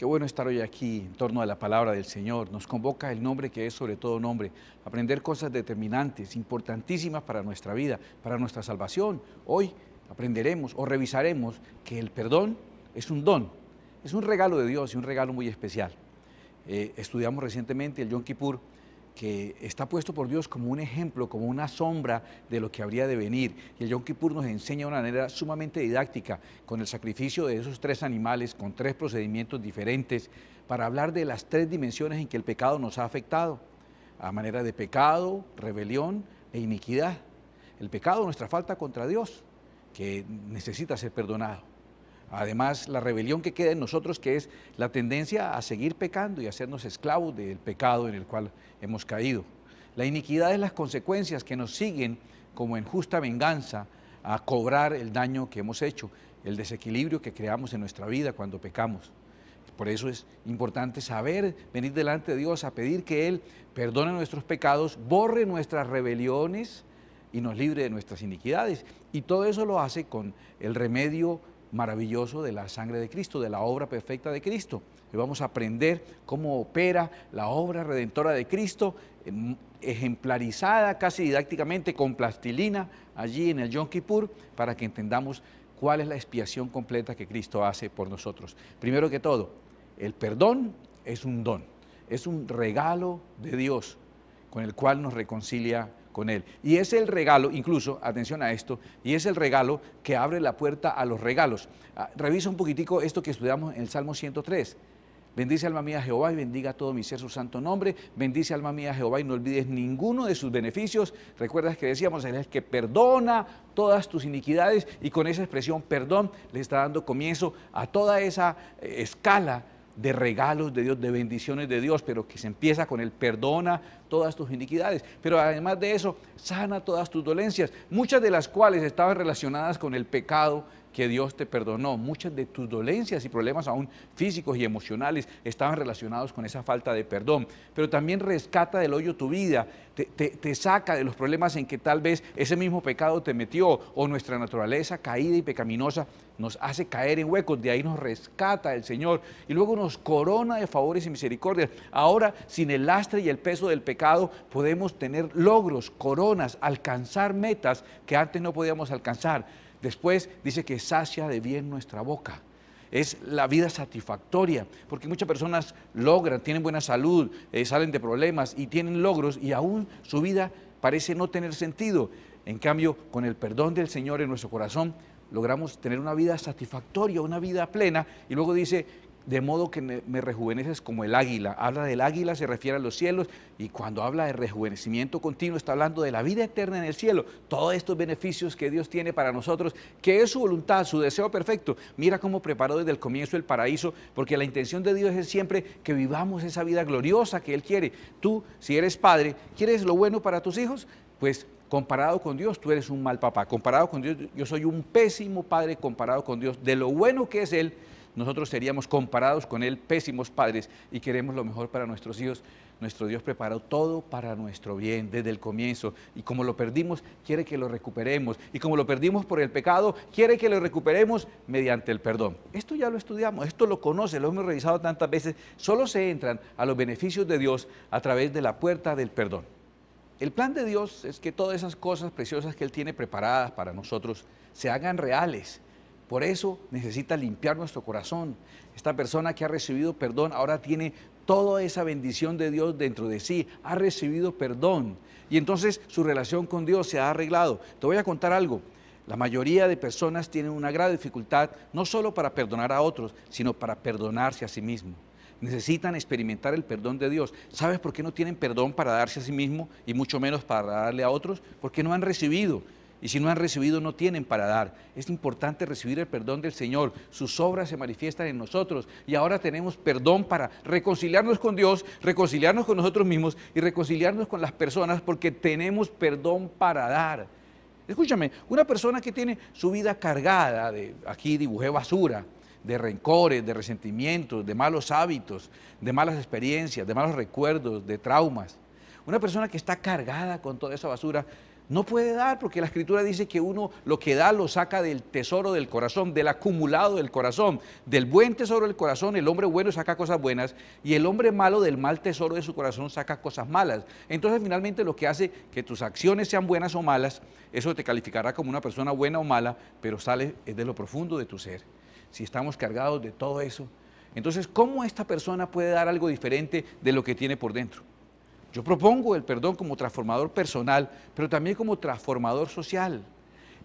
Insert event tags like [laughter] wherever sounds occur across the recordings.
Qué bueno estar hoy aquí en torno a la palabra del Señor. Nos convoca el nombre que es sobre todo nombre. Aprender cosas determinantes, importantísimas para nuestra vida, para nuestra salvación. Hoy aprenderemos o revisaremos que el perdón es un don, es un regalo de Dios y un regalo muy especial. Eh, estudiamos recientemente el Yom Kippur que está puesto por Dios como un ejemplo, como una sombra de lo que habría de venir. Y el Yom Kippur nos enseña de una manera sumamente didáctica, con el sacrificio de esos tres animales, con tres procedimientos diferentes, para hablar de las tres dimensiones en que el pecado nos ha afectado, a manera de pecado, rebelión e iniquidad. El pecado, nuestra falta contra Dios, que necesita ser perdonado. Además, la rebelión que queda en nosotros, que es la tendencia a seguir pecando y hacernos esclavos del pecado en el cual hemos caído. La iniquidad es las consecuencias que nos siguen como en justa venganza a cobrar el daño que hemos hecho, el desequilibrio que creamos en nuestra vida cuando pecamos. Por eso es importante saber venir delante de Dios a pedir que Él perdone nuestros pecados, borre nuestras rebeliones y nos libre de nuestras iniquidades. Y todo eso lo hace con el remedio maravilloso de la sangre de Cristo, de la obra perfecta de Cristo. Y vamos a aprender cómo opera la obra redentora de Cristo, em, ejemplarizada casi didácticamente con plastilina allí en el Yom Kippur, para que entendamos cuál es la expiación completa que Cristo hace por nosotros. Primero que todo, el perdón es un don, es un regalo de Dios con el cual nos reconcilia con Él. Y es el regalo, incluso, atención a esto, y es el regalo que abre la puerta a los regalos. Ah, revisa un poquitico esto que estudiamos en el Salmo 103. Bendice alma mía Jehová y bendiga todo mi ser su santo nombre. Bendice alma mía Jehová y no olvides ninguno de sus beneficios. Recuerdas que decíamos, Él es el que perdona todas tus iniquidades y con esa expresión perdón le está dando comienzo a toda esa eh, escala de regalos de Dios, de bendiciones de Dios, pero que se empieza con el perdona todas tus iniquidades, pero además de eso, sana todas tus dolencias, muchas de las cuales estaban relacionadas con el pecado que Dios te perdonó. Muchas de tus dolencias y problemas aún físicos y emocionales estaban relacionados con esa falta de perdón. Pero también rescata del hoyo tu vida, te, saca de los problemas en que tal vez ese mismo pecado te metió o nuestra naturaleza caída y pecaminosa nos hace caer en huecos, de ahí nos rescata el Señor y luego nos corona de favores y misericordias. Ahora, sin el lastre y el peso del pecado, podemos tener logros, coronas, alcanzar metas que antes no podíamos alcanzar. Después dice que sacia de bien nuestra boca es la vida satisfactoria, porque muchas personas logran, tienen buena salud, eh, salen de problemas y tienen logros y aún su vida parece no tener sentido. En cambio, con el perdón del Señor en nuestro corazón, logramos tener una vida satisfactoria, una vida plena, y luego dice, de modo que me rejuveneces como el águila. Habla del águila, se refiere a los cielos, y cuando habla de rejuvenecimiento continuo, está hablando de la vida eterna en el cielo, todos estos beneficios que Dios tiene para nosotros, que es su voluntad, su deseo perfecto. Mira cómo preparó desde el comienzo el paraíso, porque la intención de Dios es siempre que vivamos esa vida gloriosa que Él quiere. Tú, si eres padre, ¿quieres lo bueno para tus hijos? Pues Comparado con Dios, tú eres un mal papá. Comparado con Dios, yo soy un pésimo padre comparado con Dios. De lo bueno que es Él, nosotros seríamos comparados con Él pésimos padres y queremos lo mejor para nuestros hijos. Nuestro Dios preparó todo para nuestro bien desde el comienzo y como lo perdimos, quiere que lo recuperemos y como lo perdimos por el pecado, quiere que lo recuperemos mediante el perdón. Esto ya lo estudiamos, esto lo conoce, lo hemos revisado tantas veces. Solo se entran a los beneficios de Dios a través de la puerta del perdón. El plan de Dios es que todas esas cosas preciosas que Él tiene preparadas para nosotros se hagan reales. Por eso necesita limpiar nuestro corazón. Esta persona que ha recibido perdón ahora tiene toda esa bendición de Dios dentro de sí, ha recibido perdón. Y entonces su relación con Dios se ha arreglado. Te voy a contar algo. La mayoría de personas tienen una gran dificultad no solo para perdonar a otros, sino para perdonarse a sí mismos necesitan experimentar el perdón de Dios. ¿Sabes por qué no tienen perdón para darse a sí mismo y mucho menos para darle a otros? Porque no han recibido. Y si no han recibido, no tienen para dar. Es importante recibir el perdón del Señor. Sus obras se manifiestan en nosotros. Y ahora tenemos perdón para reconciliarnos con Dios, reconciliarnos con nosotros mismos y reconciliarnos con las personas porque tenemos perdón para dar. Escúchame, una persona que tiene su vida cargada de, aquí dibujé basura, de rencores, de resentimientos, de malos hábitos, de malas experiencias, de malos recuerdos, de traumas. Una persona que está cargada con toda esa basura no puede dar porque la escritura dice que uno lo que da lo saca del tesoro del corazón, del acumulado del corazón, del buen tesoro del corazón, el hombre bueno saca cosas buenas y el hombre malo del mal tesoro de su corazón saca cosas malas. Entonces finalmente lo que hace que tus acciones sean buenas o malas, eso te calificará como una persona buena o mala, pero sale de lo profundo de tu ser si estamos cargados de todo eso, entonces, ¿cómo esta persona puede dar algo diferente de lo que tiene por dentro? Yo propongo el perdón como transformador personal, pero también como transformador social.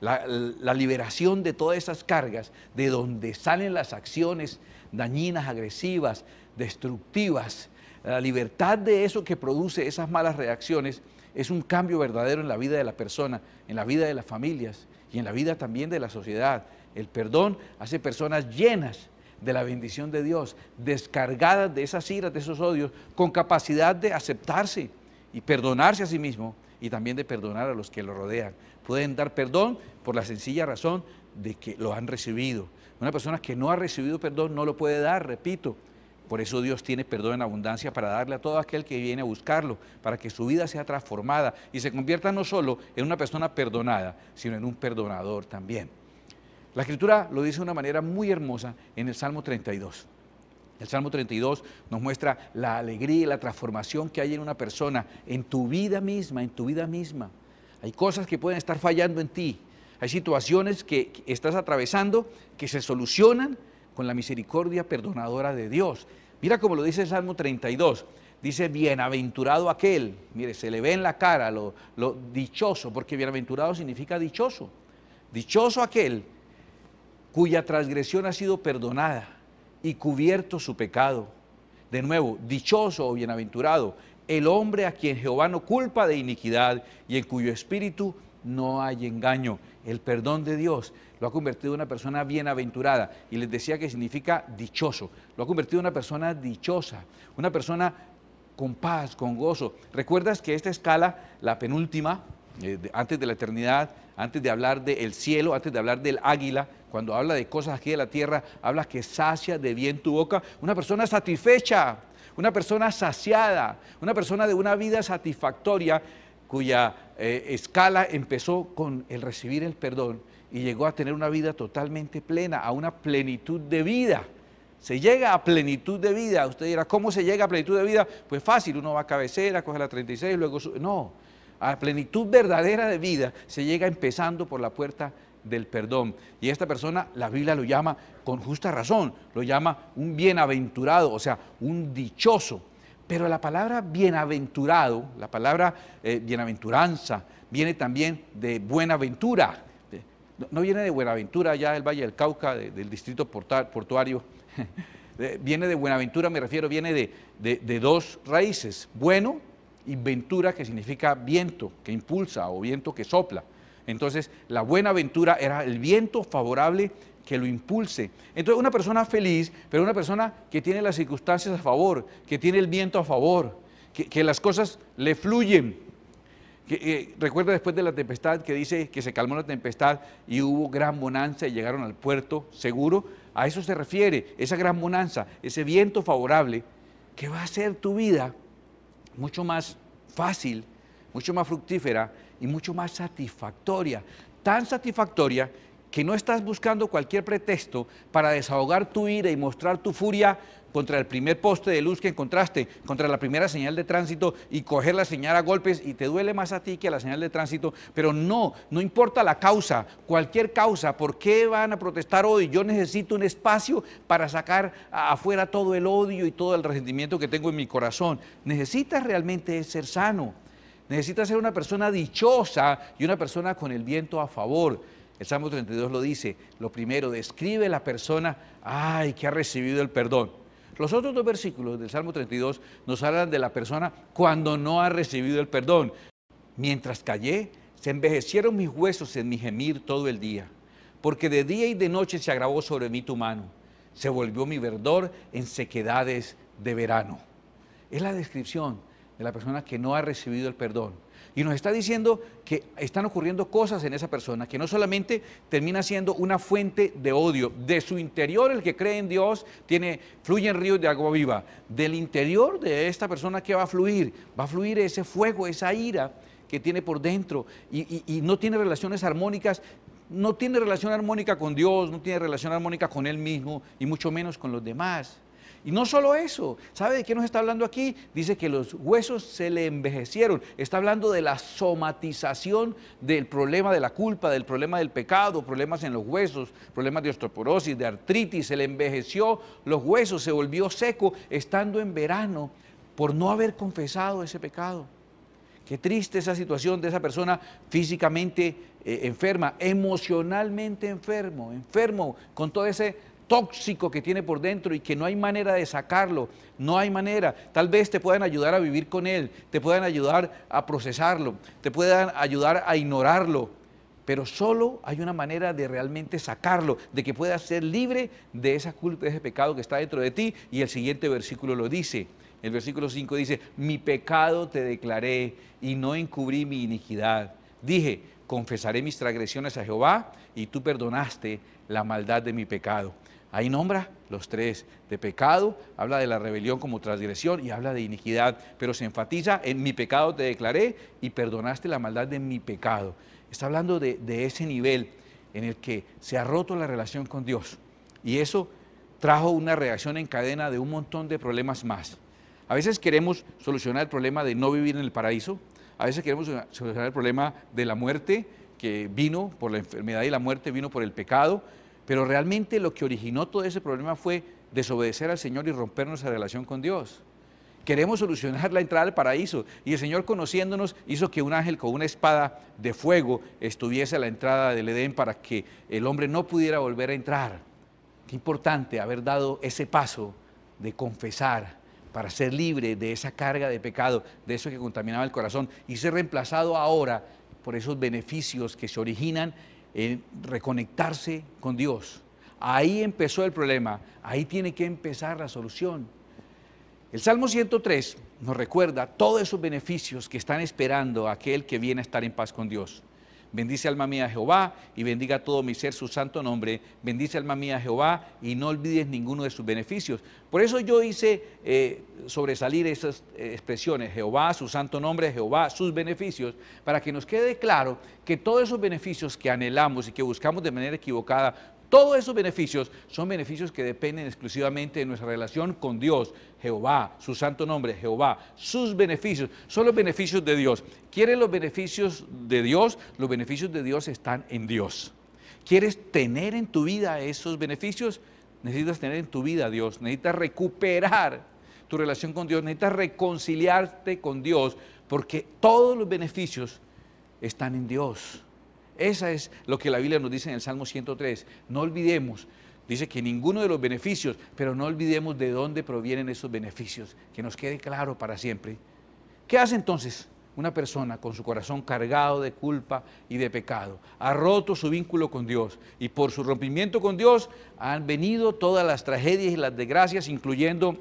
La, liberación de todas esas cargas, de donde salen las acciones dañinas, agresivas, destructivas, la libertad de eso que produce esas malas reacciones es un cambio verdadero en la vida de la persona, en la vida de las familias, y en la vida también de la sociedad. El perdón hace personas llenas de la bendición de Dios, descargadas de esas iras, de esos odios, con capacidad de aceptarse y perdonarse a sí mismo y también de perdonar a los que lo rodean. Pueden dar perdón por la sencilla razón de que lo han recibido. Una persona que no ha recibido perdón no lo puede dar, repito, por eso Dios tiene perdón en abundancia para darle a todo aquel que viene a buscarlo, para que su vida sea transformada y se convierta no solo en una persona perdonada, sino en un perdonador también. La escritura lo dice de una manera muy hermosa en el Salmo 32. El Salmo 32 nos muestra la alegría y la transformación que hay en una persona, en tu vida misma, en tu vida misma. Hay cosas que pueden estar fallando en ti, hay situaciones que estás atravesando que se solucionan con la misericordia perdonadora de Dios. Mira cómo lo dice el Salmo 32. Dice, bienaventurado aquel. Mire, se le ve en la cara lo, lo dichoso, porque bienaventurado significa dichoso. Dichoso aquel cuya transgresión ha sido perdonada y cubierto su pecado. De nuevo, dichoso o bienaventurado el hombre a quien Jehová no culpa de iniquidad y en cuyo espíritu no hay engaño. El perdón de Dios lo ha convertido en una persona bienaventurada. Y les decía que significa dichoso. Lo ha convertido en una persona dichosa, una persona con paz, con gozo. ¿Recuerdas que esta escala, la penúltima, eh, antes de la eternidad, antes de hablar del cielo, antes de hablar del águila, cuando habla de cosas aquí de la tierra, habla que sacia de bien tu boca, una persona satisfecha, una persona saciada, una persona de una vida satisfactoria cuya eh, escala empezó con el recibir el perdón y llegó a tener una vida totalmente plena, a una plenitud de vida. Se llega a plenitud de vida. Usted dirá, ¿cómo se llega a plenitud de vida? Pues fácil, uno va a cabecera, coge la 36, luego... No, a plenitud verdadera de vida se llega empezando por la puerta del perdón. Y esta persona, la Biblia lo llama, con justa razón, lo llama un bienaventurado, o sea, un dichoso. Pero la palabra bienaventurado, la palabra eh, bienaventuranza, viene también de buena ventura no, viene de Buenaventura, ya del Valle del Cauca, del distrito portuario, [laughs] viene de Buenaventura, me refiero, viene de, dos raíces, bueno y ventura, que significa viento, que impulsa o viento que sopla. Entonces, la Buenaventura era el viento favorable que lo impulse. Entonces, una persona feliz, pero una persona que tiene las circunstancias a favor, que tiene el viento a favor, que, que las cosas le fluyen, eh, recuerda después de la tempestad que dice que se calmó la tempestad y hubo gran bonanza y llegaron al puerto seguro. A eso se refiere, esa gran bonanza, ese viento favorable que va a hacer tu vida mucho más fácil, mucho más fructífera y mucho más satisfactoria. Tan satisfactoria que no estás buscando cualquier pretexto para desahogar tu ira y mostrar tu furia contra el primer poste de luz que encontraste, contra la primera señal de tránsito y coger la señal a golpes y te duele más a ti que a la señal de tránsito, pero no, no importa la causa, cualquier causa, ¿por qué van a protestar hoy? Yo necesito un espacio para sacar afuera todo el odio y todo el resentimiento que tengo en mi corazón. Necesitas realmente ser sano, necesitas ser una persona dichosa y una persona con el viento a favor. El Salmo 32 lo dice, lo primero, describe la persona, ay, que ha recibido el perdón. Los otros dos versículos del Salmo 32 nos hablan de la persona cuando no ha recibido el perdón. Mientras callé, se envejecieron mis huesos en mi gemir todo el día, porque de día y de noche se agravó sobre mí tu mano, se volvió mi verdor en sequedades de verano. Es la descripción de la persona que no ha recibido el perdón. Y nos está diciendo que están ocurriendo cosas en esa persona, que no solamente termina siendo una fuente de odio. De su interior, el que cree en Dios, tiene, en ríos de agua viva. Del interior de esta persona, que va a fluir? Va a fluir ese fuego, esa ira que tiene por dentro y no tiene relaciones armónicas no tiene relación armónica con Dios, no tiene relación armónica con Él mismo y mucho menos con los demás. Y no solo eso, ¿sabe de qué nos está hablando aquí? Dice que los huesos se le envejecieron. Está hablando de la somatización del problema de la culpa, del problema del pecado, problemas en los huesos, problemas de osteoporosis, de artritis. Se le envejeció los huesos, se volvió seco estando en verano por no haber confesado ese pecado. Qué triste esa situación de esa persona físicamente eh, enferma, emocionalmente enfermo, enfermo con todo ese tóxico que tiene por dentro y que no hay manera de sacarlo, no hay manera. Tal vez te puedan ayudar a vivir con él, te puedan ayudar a procesarlo, te puedan ayudar a ignorarlo, pero solo hay una manera de realmente sacarlo, de que puedas ser libre de esa culpa, de ese pecado que está dentro de ti. Y el siguiente versículo lo dice. El versículo 5 dice, mi pecado te declaré y no encubrí mi iniquidad. Dije, confesaré mis transgresiones a Jehová y tú perdonaste la maldad de mi pecado. Ahí nombra los tres de pecado, habla de la rebelión como transgresión y habla de iniquidad, pero se enfatiza en mi pecado te declaré y perdonaste la maldad de mi pecado. Está hablando de, ese nivel en el que se ha roto la relación con Dios y eso trajo una reacción en cadena de un montón de problemas más. A veces queremos solucionar el problema de no vivir en el paraíso, a veces queremos solucionar el problema de la muerte que vino por la enfermedad y la muerte vino por el pecado, pero realmente lo que originó todo ese problema fue desobedecer al Señor y romper nuestra relación con Dios. Queremos solucionar la entrada al paraíso y el Señor conociéndonos hizo que un ángel con una espada de fuego estuviese a la entrada del Edén para que el hombre no pudiera volver a entrar. Qué importante haber dado ese paso de confesar para ser libre de esa carga de pecado, de eso que contaminaba el corazón y ser reemplazado ahora por esos beneficios que se originan en reconectarse con Dios. Ahí empezó el problema, ahí tiene que empezar la solución. El Salmo 103 nos recuerda todos esos beneficios que están esperando aquel que viene a estar en paz con Dios. Bendice alma mía Jehová y bendiga todo mi ser su santo nombre. Bendice alma mía Jehová y no olvides ninguno de sus beneficios. Por eso yo hice eh, sobresalir esas eh, expresiones, Jehová, su santo nombre, Jehová, sus beneficios, para que nos quede claro que todos esos beneficios que anhelamos y que buscamos de manera equivocada todos esos beneficios son beneficios que dependen exclusivamente de nuestra relación con Dios, Jehová, su santo nombre, Jehová. Sus beneficios son los beneficios de Dios. ¿Quieres los beneficios de Dios? Los beneficios de Dios están en Dios. ¿Quieres tener en tu vida esos beneficios? Necesitas tener en tu vida a Dios, necesitas recuperar tu relación con Dios, necesitas reconciliarte con Dios, porque todos los beneficios están en Dios. Esa es lo que la Biblia nos dice en el Salmo 103. No olvidemos, dice que ninguno de los beneficios, pero no olvidemos de dónde provienen esos beneficios, que nos quede claro para siempre. ¿Qué hace entonces? una persona con su corazón cargado de culpa y de pecado, ha roto su vínculo con Dios y por su rompimiento con Dios han venido todas las tragedias y las desgracias, incluyendo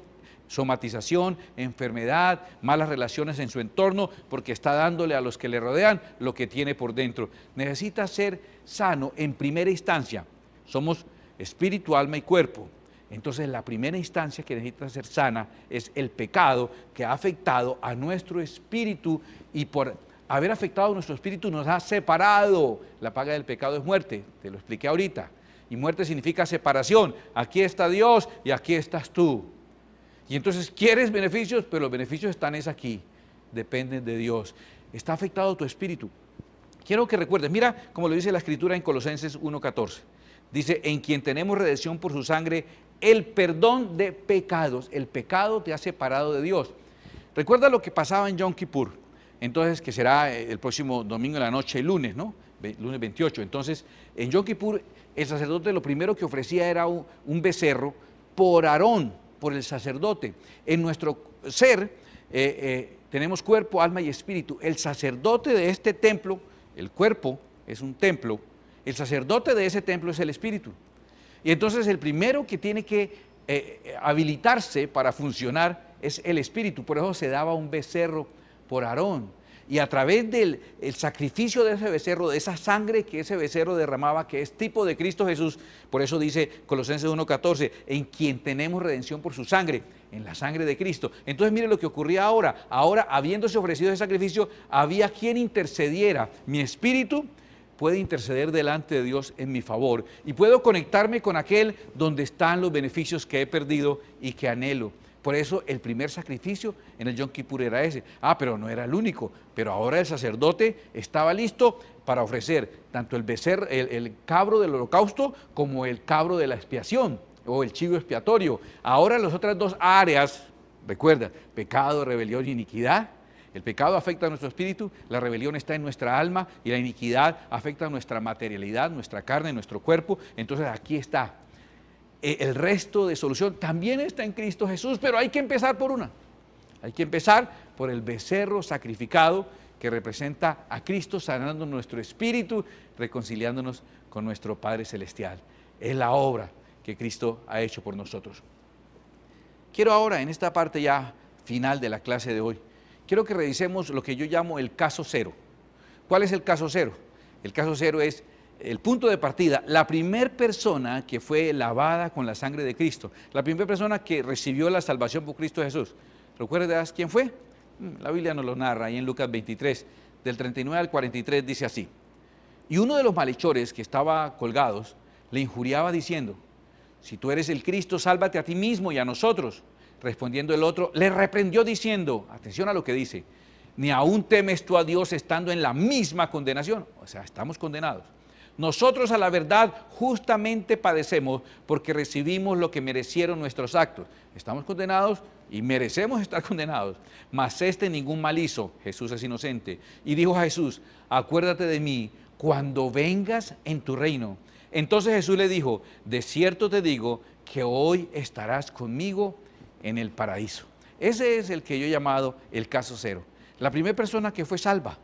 somatización, enfermedad, malas relaciones en su entorno, porque está dándole a los que le rodean lo que tiene por dentro. Necesita ser sano en primera instancia. Somos espíritu, alma y cuerpo. Entonces la primera instancia que necesita ser sana es el pecado que ha afectado a nuestro espíritu y por haber afectado a nuestro espíritu nos ha separado. La paga del pecado es muerte, te lo expliqué ahorita. Y muerte significa separación. Aquí está Dios y aquí estás tú. Y entonces quieres beneficios, pero los beneficios están es aquí, dependen de Dios. Está afectado tu espíritu. Quiero que recuerdes, mira como lo dice la escritura en Colosenses 1.14. Dice, en quien tenemos redención por su sangre, el perdón de pecados. El pecado te ha separado de Dios. Recuerda lo que pasaba en Yom Kippur. Entonces, que será el próximo domingo en la noche, el lunes, ¿no? Lunes 28. Entonces, en Yom Kippur, el sacerdote lo primero que ofrecía era un becerro por Aarón por el sacerdote. En nuestro ser eh, eh, tenemos cuerpo, alma y espíritu. El sacerdote de este templo, el cuerpo es un templo, el sacerdote de ese templo es el espíritu. Y entonces el primero que tiene que eh, habilitarse para funcionar es el espíritu. Por eso se daba un becerro por Aarón y a través del sacrificio de ese becerro, de esa sangre que ese becerro derramaba, que es tipo de Cristo Jesús, por eso dice Colosenses 1.14, en quien tenemos redención por su sangre, en la sangre de Cristo. Entonces mire lo que ocurría ahora. Ahora, habiéndose ofrecido ese sacrificio, había quien intercediera. Mi espíritu puede interceder delante de Dios en mi favor y puedo conectarme con aquel donde están los beneficios que he perdido y que anhelo. Por eso el primer sacrificio en el Yom Kippur era ese. Ah, pero no era el único. Pero ahora el sacerdote estaba listo para ofrecer tanto el becer, el, el cabro del holocausto como el cabro de la expiación o el chivo expiatorio. Ahora las otras dos áreas, recuerda, pecado, rebelión y iniquidad, el pecado afecta a nuestro espíritu, la rebelión está en nuestra alma y la iniquidad afecta a nuestra materialidad, nuestra carne, nuestro cuerpo. Entonces aquí está eh, el resto de solución también está en Cristo Jesús, pero hay que empezar por una. Hay que empezar por el becerro sacrificado que representa a Cristo sanando nuestro espíritu, reconciliándonos con nuestro Padre Celestial. Es la obra que Cristo ha hecho por nosotros. Quiero ahora, en esta parte ya final de la clase de hoy, quiero que revisemos lo que yo llamo el caso cero. ¿Cuál es el caso cero? El caso cero es el punto de partida, la primera persona que fue lavada con la sangre de Cristo, la primera persona que recibió la salvación por Cristo Jesús. ¿Recuerdas quién fue? Mm, la Biblia nos lo narra ahí en Lucas 23, del 39 al 43 dice así. Y uno de los malhechores que estaba colgados le injuriaba diciendo, si tú eres el Cristo, sálvate a ti mismo y a nosotros. Respondiendo el otro, le reprendió diciendo, atención a lo que dice, ni aún temes tú a Dios estando en la misma condenación. O sea, estamos condenados. Nosotros a la verdad justamente padecemos porque recibimos lo que merecieron nuestros actos. Estamos condenados y merecemos estar [laughs] condenados. Mas este ningún mal hizo. Jesús es inocente. Y dijo a Jesús, acuérdate de mí cuando vengas en tu reino. Entonces Jesús le dijo, de cierto te digo que hoy estarás conmigo en el paraíso. Ese es el que yo he llamado el caso cero. La primera persona que fue salva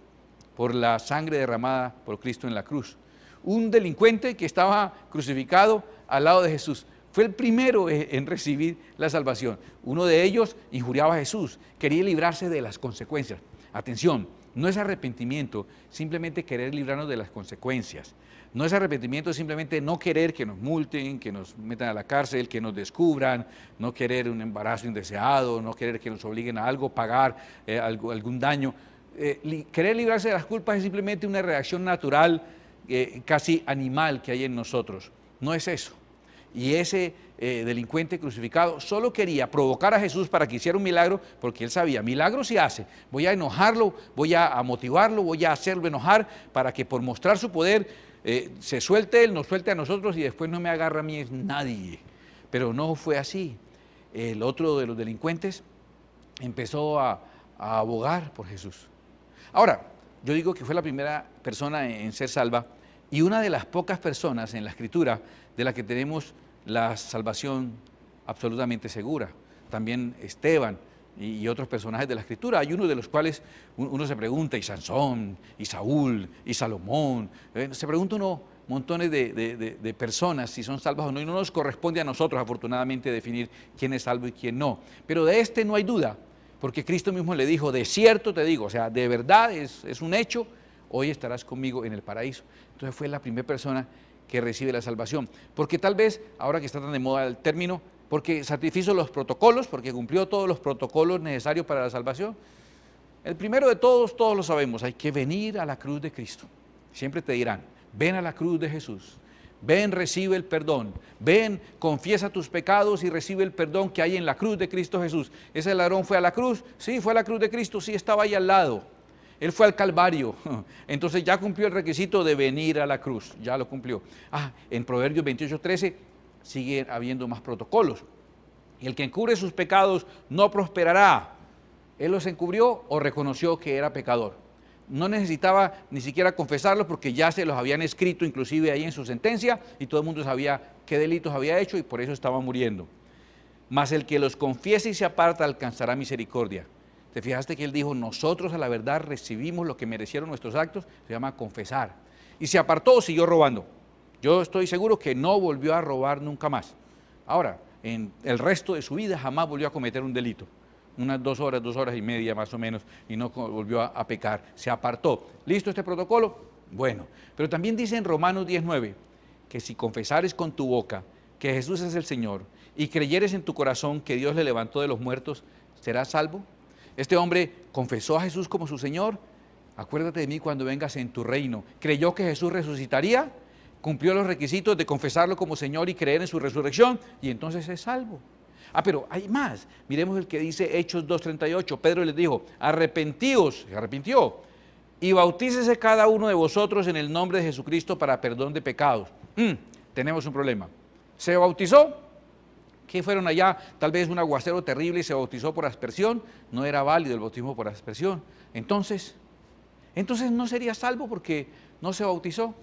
por la sangre derramada por Cristo en la cruz un delincuente que estaba crucificado al lado de Jesús. Fue el primero e-, en recibir la salvación. Uno de ellos injuriaba a Jesús, quería librarse de las consecuencias. Atención, no es arrepentimiento simplemente querer librarnos de las consecuencias. No es arrepentimiento simplemente no querer que nos multen, que nos metan a la cárcel, que nos descubran, no querer un embarazo indeseado, no querer que nos obliguen a algo, pagar eh, algún daño. Eh, querer librarse de las culpas es simplemente una reacción natural eh, casi animal que hay en nosotros. No es eso. Y ese eh, delincuente crucificado solo quería provocar a Jesús para que hiciera un milagro, porque él sabía, milagro se hace, voy a enojarlo, voy a, motivarlo, voy a hacerlo enojar para que por mostrar su poder eh, se suelte él, nos suelte a nosotros y después no me agarra a mí nadie. Pero no fue así. El otro de los delincuentes empezó a, a abogar por Jesús. Ahora, yo digo que fue la primera persona en ser salva y una de las pocas personas en la escritura de la que tenemos la salvación absolutamente segura. También Esteban y, otros personajes de la escritura. Hay uno de los cuales uno se pregunta, y Sansón, y Saúl, y Salomón. Eh, se pregunta uno montones de, personas si son salvas o no, y no nos corresponde a nosotros afortunadamente definir quién es salvo y quién no. Pero de este no hay duda, porque Cristo mismo le dijo, de cierto te digo, o sea, de verdad es, es un hecho, hoy estarás conmigo en el paraíso. Entonces fue la primera persona que recibe la salvación. Porque tal vez, ahora que está tan de moda el término, porque satisfizo los protocolos, porque cumplió todos los protocolos necesarios para la salvación. El primero de todos, todos lo sabemos, hay que venir a la cruz de Cristo. Siempre te dirán, ven a la cruz de Jesús. Ven, recibe el perdón. Ven, confiesa tus pecados y recibe el perdón que hay en la cruz de Cristo Jesús. Ese ladrón fue a la cruz, sí, fue a la cruz de Cristo, sí, estaba ahí al lado. Él fue al Calvario. [laughs] Entonces ya cumplió el requisito de venir a la cruz. Ya lo cumplió. Ah, en Proverbios 13. sigue habiendo más protocolos. El que encubre sus pecados no prosperará. Él los encubrió o reconoció que era pecador no necesitaba ni siquiera confesarlos porque ya se los habían escrito inclusive ahí en su sentencia y todo el mundo sabía qué delitos había hecho y por eso estaba muriendo. Mas el que los confiese y se aparta alcanzará misericordia. ¿Te fijaste que él dijo, nosotros a la verdad recibimos lo que merecieron nuestros actos? Se llama confesar. Y se apartó, siguió robando. Yo estoy seguro que no volvió a robar nunca más. Ahora, en el resto de su vida jamás volvió a cometer un delito unas dos horas, dos horas y media más o menos, y no volvió a, pecar, se apartó. ¿Listo este protocolo? Bueno, pero también dice en Romanos 19 que si confesares con tu boca que Jesús es el Señor y creyeres en tu corazón que Dios le levantó de los muertos, serás salvo. Este hombre confesó a Jesús como su Señor. Acuérdate de mí cuando vengas en tu reino. Creyó que Jesús resucitaría, cumplió los requisitos de confesarlo como Señor y creer en su resurrección, y entonces es salvo. Ah, pero hay más. Miremos el que dice Hechos 2.38. Pedro les dijo, arrepentíos, se arrepintió, y bautícese cada uno de vosotros en el nombre de Jesucristo para perdón de pecados. Mm, tenemos un problema. ¿Se bautizó? ¿Qué fueron allá? Tal vez un aguacero terrible y se bautizó por aspersión. No era válido el bautismo por aspersión. Entonces, entonces no sería salvo porque no se bautizó.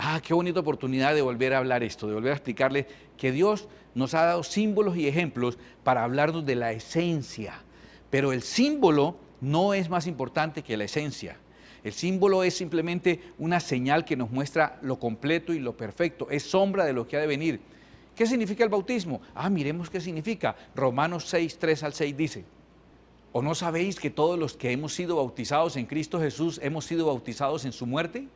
Ah, qué bonita oportunidad de volver a hablar esto, de volver a explicarles que Dios nos ha dado símbolos y ejemplos para hablarnos de la esencia. Pero el símbolo no es más importante que la esencia. El símbolo es simplemente una señal que nos muestra lo completo y lo perfecto. Es sombra de lo que ha de venir. ¿Qué significa el bautismo? Ah, miremos qué significa. Romanos 6, 3 al 6 dice. ¿O no sabéis que todos los que hemos sido bautizados en Cristo Jesús hemos sido bautizados en su muerte?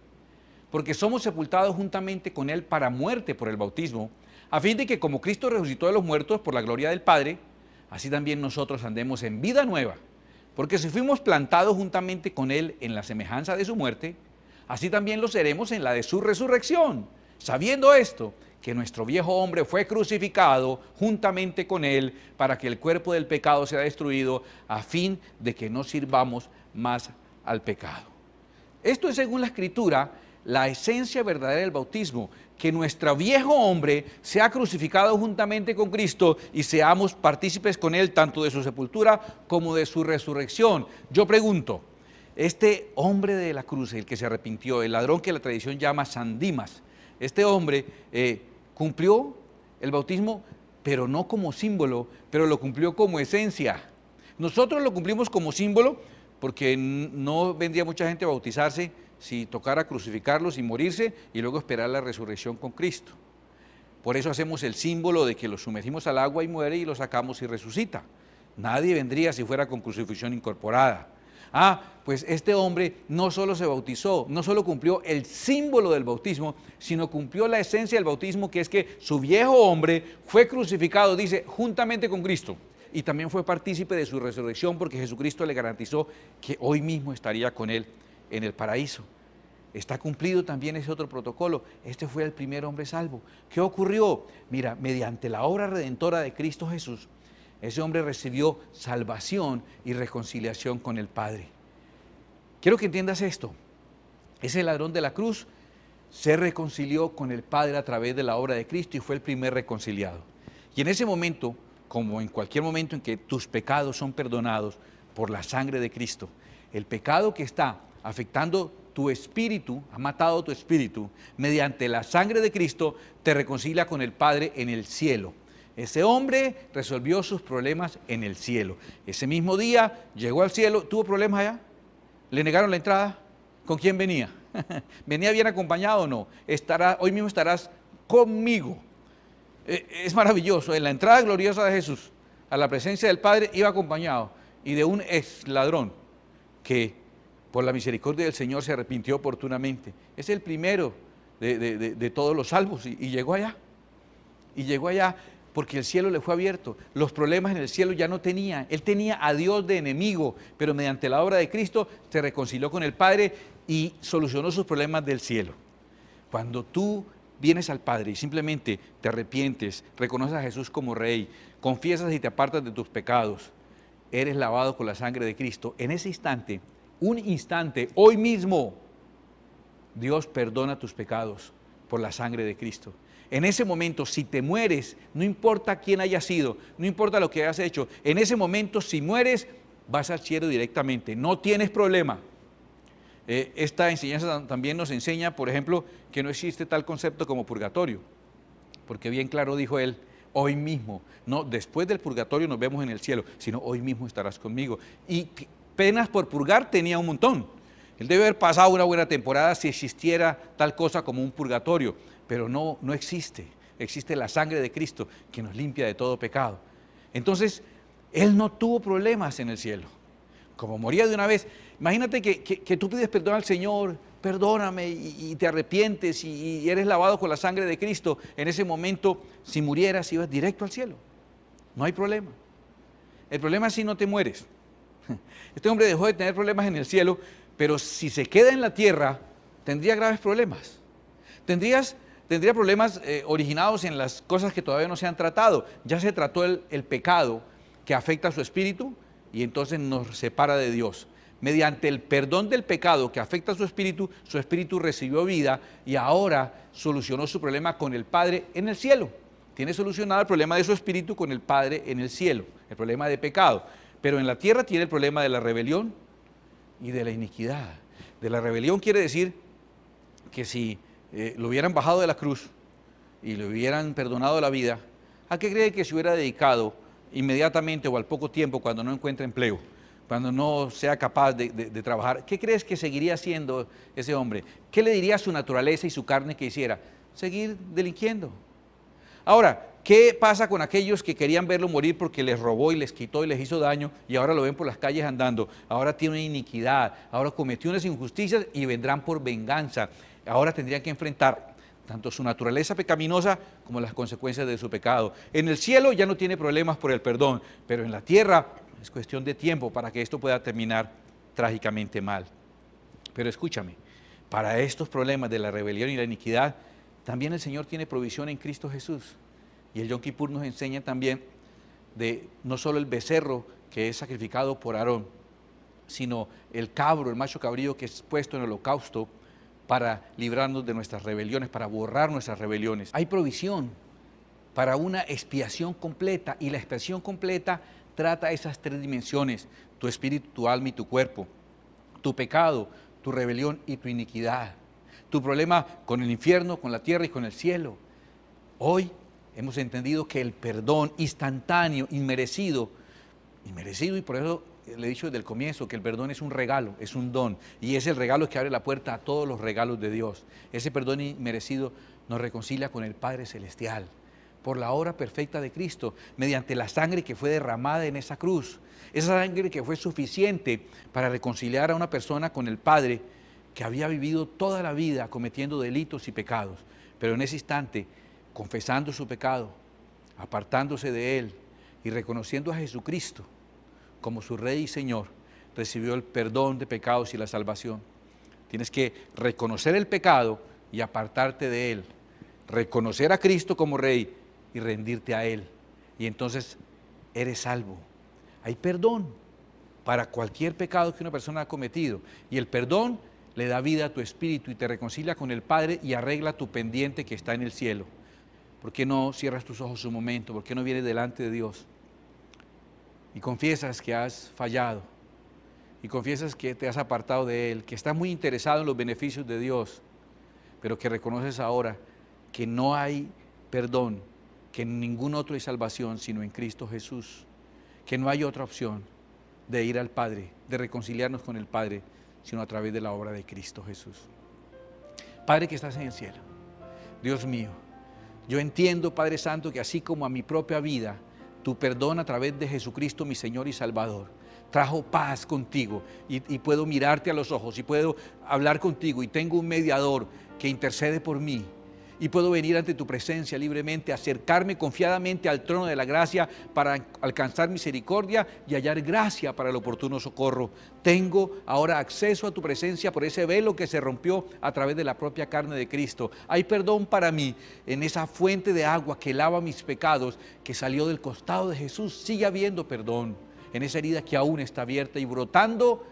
porque somos sepultados juntamente con Él para muerte por el bautismo, a fin de que como Cristo resucitó de los muertos por la gloria del Padre, así también nosotros andemos en vida nueva, porque si fuimos plantados juntamente con Él en la semejanza de su muerte, así también lo seremos en la de su resurrección, sabiendo esto, que nuestro viejo hombre fue crucificado juntamente con Él para que el cuerpo del pecado sea destruido, a fin de que no sirvamos más al pecado. Esto es según la escritura la esencia verdadera del bautismo, que nuestro viejo hombre sea crucificado juntamente con Cristo y seamos partícipes con Él tanto de su sepultura como de su resurrección. Yo pregunto, este hombre de la cruz, el que se arrepintió, el ladrón que la tradición llama Sandimas, este hombre eh, cumplió el bautismo, pero no como símbolo, pero lo cumplió como esencia. Nosotros lo cumplimos como símbolo porque no vendría mucha gente a bautizarse si tocara crucificarlos y morirse y luego esperar la resurrección con Cristo. Por eso hacemos el símbolo de que los sumergimos al agua y muere y lo sacamos y resucita. Nadie vendría si fuera con crucifixión incorporada. Ah, pues este hombre no solo se bautizó, no solo cumplió el símbolo del bautismo, sino cumplió la esencia del bautismo, que es que su viejo hombre fue crucificado, dice, juntamente con Cristo. Y también fue partícipe de su resurrección porque Jesucristo le garantizó que hoy mismo estaría con él en el paraíso. Está cumplido también ese otro protocolo. Este fue el primer hombre salvo. ¿Qué ocurrió? Mira, mediante la obra redentora de Cristo Jesús, ese hombre recibió salvación y reconciliación con el Padre. Quiero que entiendas esto. Ese ladrón de la cruz se reconcilió con el Padre a través de la obra de Cristo y fue el primer reconciliado. Y en ese momento, como en cualquier momento en que tus pecados son perdonados por la sangre de Cristo, el pecado que está afectando tu espíritu, ha matado tu espíritu, mediante la sangre de Cristo te reconcilia con el Padre en el cielo. Ese hombre resolvió sus problemas en el cielo. Ese mismo día llegó al cielo, tuvo problemas allá, le negaron la entrada. ¿Con quién venía? [laughs] ¿Venía bien acompañado o no? hoy mismo estarás conmigo. E, es maravilloso. En la entrada gloriosa de Jesús a la presencia del Padre iba acompañado y de un ex ladrón que por la misericordia del Señor se arrepintió oportunamente. Es el primero de, todos los salvos y, y llegó allá. Y llegó allá porque el cielo le fue abierto. Los problemas en el cielo ya no tenía. Él tenía a Dios de enemigo, pero mediante la obra de Cristo se reconcilió con el Padre y solucionó sus problemas del cielo. Cuando tú vienes al Padre y simplemente te arrepientes, reconoces a Jesús como Rey, confiesas y te apartas de tus pecados, eres lavado con la sangre de Cristo, en ese instante un instante, hoy mismo, Dios perdona tus pecados por la sangre de Cristo. En ese momento, si te mueres, no importa quién haya sido, no importa lo que hayas hecho, en ese momento, si mueres, vas al cielo directamente, no tienes problema. Eh, esta enseñanza también nos enseña, por ejemplo, que no existe tal concepto como purgatorio, porque bien claro dijo él, hoy mismo, no después del purgatorio nos vemos en el cielo, sino hoy mismo estarás conmigo. Y penas por purgar tenía un montón. Él debe haber pasado una buena temporada si existiera tal cosa como un purgatorio, pero no, no existe. Existe la sangre de Cristo que nos limpia de todo pecado. Entonces, él no tuvo problemas en el cielo. Como moría de una vez, imagínate que, tú pides perdón al Señor, perdóname y, te arrepientes y, eres lavado con la sangre de Cristo. En ese momento, si murieras, ibas directo al cielo. No hay problema. El problema es si no te mueres. [laughs] Este hombre dejó de tener problemas en el cielo, pero si se queda en la tierra, tendría graves problemas. Tendrías, tendría problemas eh, originados en las cosas que todavía no se han tratado. Ya se trató el, el pecado que afecta a su espíritu y entonces nos separa de Dios. Mediante el perdón del pecado que afecta a su espíritu, su espíritu recibió vida y ahora solucionó su problema con el Padre en el cielo. Tiene solucionado el problema de su espíritu con el Padre en el cielo, el problema de pecado. Pero en la tierra tiene el problema de la rebelión y de la iniquidad. De la rebelión quiere decir que si eh, lo hubieran bajado de la cruz y le hubieran perdonado la vida, ¿a qué cree que se hubiera dedicado inmediatamente o al poco tiempo cuando no encuentra empleo? Cuando no sea capaz de, trabajar, ¿qué crees que seguiría haciendo ese hombre? ¿Qué le diría su naturaleza y su carne que hiciera? Seguir delinquiendo, Ahora, ¿qué pasa con aquellos que querían verlo morir porque les robó y les quitó y les hizo daño y ahora lo ven por las calles andando? Ahora tiene una iniquidad, ahora cometió unas injusticias y vendrán por venganza. Ahora tendrían que enfrentar tanto su naturaleza pecaminosa como las consecuencias de su pecado. En el cielo ya no tiene problemas por el perdón, pero en la tierra es cuestión de tiempo para que esto pueda terminar trágicamente mal. Pero escúchame, para estos problemas de la rebelión y la iniquidad, también el Señor tiene provisión en Cristo Jesús. Y el Yom Kippur nos enseña también de no solo el becerro que es sacrificado por Aarón, sino el cabro, el macho cabrío que es puesto en el holocausto para librarnos de nuestras rebeliones, para borrar nuestras rebeliones. Hay provisión para una expiación completa y la expiación completa trata esas tres dimensiones, tu espíritu, tu alma y tu cuerpo, tu pecado, tu rebelión y tu iniquidad tu problema con el infierno, con la tierra y con el cielo. Hoy hemos entendido que el perdón instantáneo, inmerecido, inmerecido y por eso le he dicho desde el comienzo que el perdón es un regalo, es un don y es el regalo que abre la puerta a todos los regalos de Dios. Ese perdón inmerecido nos reconcilia con el Padre Celestial por la obra perfecta de Cristo, mediante la sangre que fue derramada en esa cruz. Esa sangre que fue suficiente para reconciliar a una persona con el Padre que había vivido toda la vida cometiendo delitos y pecados, pero en ese instante, confesando su pecado, apartándose de él y reconociendo a Jesucristo como su Rey y Señor, recibió el perdón de pecados y la salvación. Tienes que reconocer el pecado y apartarte de él, reconocer a Cristo como Rey y rendirte a él. Y entonces eres salvo. Hay perdón para cualquier pecado que una persona ha cometido. Y el perdón le da vida a tu espíritu y te reconcilia con el Padre y arregla tu pendiente que está en el cielo. ¿Por qué no cierras tus ojos un momento? ¿Por qué no vienes delante de Dios? Y confiesas que has fallado. Y confiesas que te has apartado de Él, que estás muy interesado en los beneficios de Dios, pero que reconoces ahora que no hay perdón, que en ningún otro hay salvación sino en Cristo Jesús, que no hay otra opción de ir al Padre, de reconciliarnos con el Padre sino a través de la obra de Cristo Jesús. Padre que estás en el cielo, Dios mío, yo entiendo, Padre Santo, que así como a mi propia vida, tu perdón a través de Jesucristo, mi Señor y Salvador, trajo paz contigo y, y, puedo mirarte a los ojos y puedo hablar contigo y tengo un mediador que intercede por mí y puedo venir ante tu presencia libremente, acercarme confiadamente al trono de la gracia para alcanzar misericordia y hallar gracia para el oportuno socorro. Tengo ahora acceso a tu presencia por ese velo que se rompió a través de la propia carne de Cristo. Hay perdón para mí en esa fuente de agua que lava mis pecados, que salió del costado de Jesús. Sigue habiendo perdón en esa herida que aún está abierta y brotando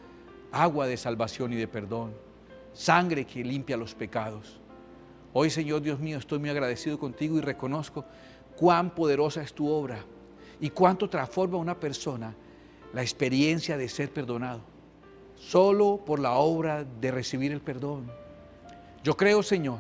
agua de salvación y de perdón, sangre que limpia los pecados. Hoy, Señor Dios mío, estoy muy agradecido contigo y reconozco cuán poderosa es tu obra y cuánto transforma a una persona la experiencia de ser perdonado, solo por la obra de recibir el perdón. Yo creo, Señor,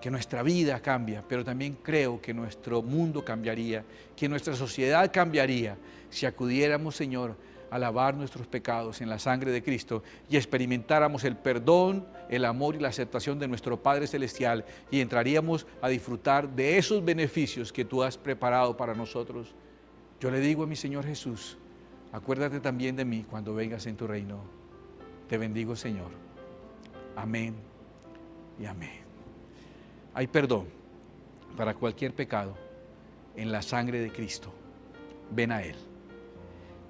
que nuestra vida cambia, pero también creo que nuestro mundo cambiaría, que nuestra sociedad cambiaría si acudiéramos, Señor, alabar nuestros pecados en la sangre de Cristo y experimentáramos el perdón, el amor y la aceptación de nuestro Padre Celestial y entraríamos a disfrutar de esos beneficios que tú has preparado para nosotros. Yo le digo a mi Señor Jesús, acuérdate también de mí cuando vengas en tu reino. Te bendigo Señor. Amén y amén. Hay perdón para cualquier pecado en la sangre de Cristo. Ven a Él.